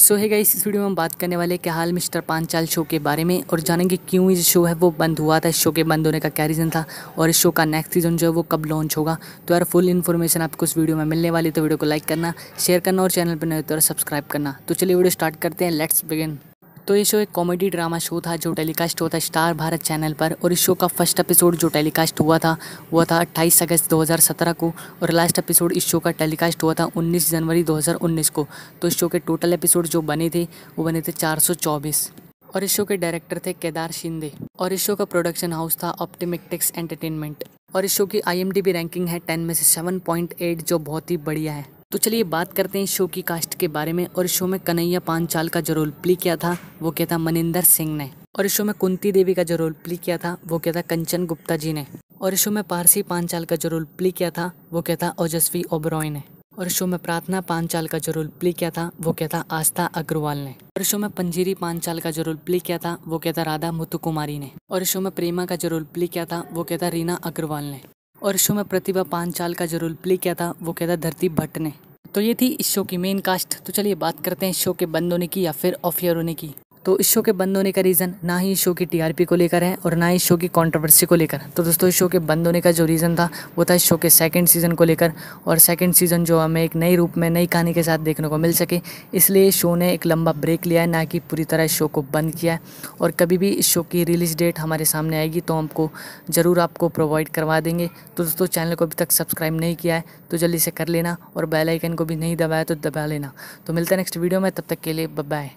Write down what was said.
सो है इस वीडियो में हम बात करने वाले क्या हाल मिस्टर पांचाल शो के बारे में और जानेंगे क्यों ये शो है वो बंद हुआ था इस शो के बंद होने का क्या रीज़न था और इस शो का नेक्स्ट सीज़न जो है वो कब लॉन्च होगा तो यार फुल इन्फॉर्मेशन आपको इस वीडियो में मिलने वाली तो वीडियो को लाइक करना शेयर करना और चैनल पर नए तो सब्सक्राइब करना तो चलिए वीडियो स्टार्ट करते हैं लेट्स बिगिन तो ये शो एक कॉमेडी ड्रामा शो था जो टेलीकास्ट होता स्टार भारत चैनल पर और इस शो का फर्स्ट एपिसोड जो टेलीकास्ट हुआ था वो था 28 अगस्त 2017 को और लास्ट एपिसोड इस शो का टेलीकास्ट हुआ था 19 जनवरी 2019 को तो इस शो के टोटल एपिसोड जो बने थे वो बने थे चार और इस शो के डायरेक्टर थे केदार शिंदे और इस शो का प्रोडक्शन हाउस था ऑप्टिमिक्टिक्स एंटरटेनमेंट और इस शो की आई रैंकिंग है टेन में से सेवन जो बहुत ही बढ़िया है तो चलिए बात करते हैं शो की कास्ट के बारे में और शो में कन्हैया पांचाल का जो रोल प्ले किया था वो किया था मनिंदर सिंह ने और शो में कुंती देवी का जो रोल प्ले किया था वो किया था कंचन गुप्ता जी ने और शो में पारसी पांचाल का जो रोल प्ले किया था वो किया था ओजस्वी ओबरॉय ने और शो में प्रार्थना पांचाल का जो रोल प्ले किया था वो क्या था आस्था अग्रवाल ने और शो में पंजीरी पांचाल का जो रोल प्ले किया था वो क्या था राधा मुथु कुमारी ने और शो में प्रेमा का जो रोल प्ले किया था वो क्या था रीना अग्रवाल ने और इस शो में प्रतिभा पांचाल का जो रोल प्ले किया था वो कहता था धरती भट्ट ने तो ये थी इस शो की मेन कास्ट तो चलिए बात करते हैं इस शो के बंद होने की या फिर ऑफ ईयर होने की तो इस शो के बंद होने का रीज़न ना ही इस शो की टीआरपी को लेकर है और ना ही इस शो की कंट्रोवर्सी को लेकर तो दोस्तों इस शो के बंद होने का जो रीज़न था वो था इस शो के सेकंड सीज़न को लेकर और सेकंड सीज़न जो हमें एक नई रूप में नई कहानी के साथ देखने को मिल सके इसलिए शो ने एक लंबा ब्रेक लिया है ना कि पूरी तरह इस शो को बंद किया है और कभी भी इस शो की रिलीज़ डेट हमारे सामने आएगी तो हमको ज़रूर आपको प्रोवाइड करवा देंगे तो दोस्तों चैनल को अभी तक सब्सक्राइब नहीं किया है तो जल्दी से कर लेना और बेलाइकन को भी नहीं दबाया तो दबा लेना तो मिलता है नेक्स्ट वीडियो में तब तक के लिए बाय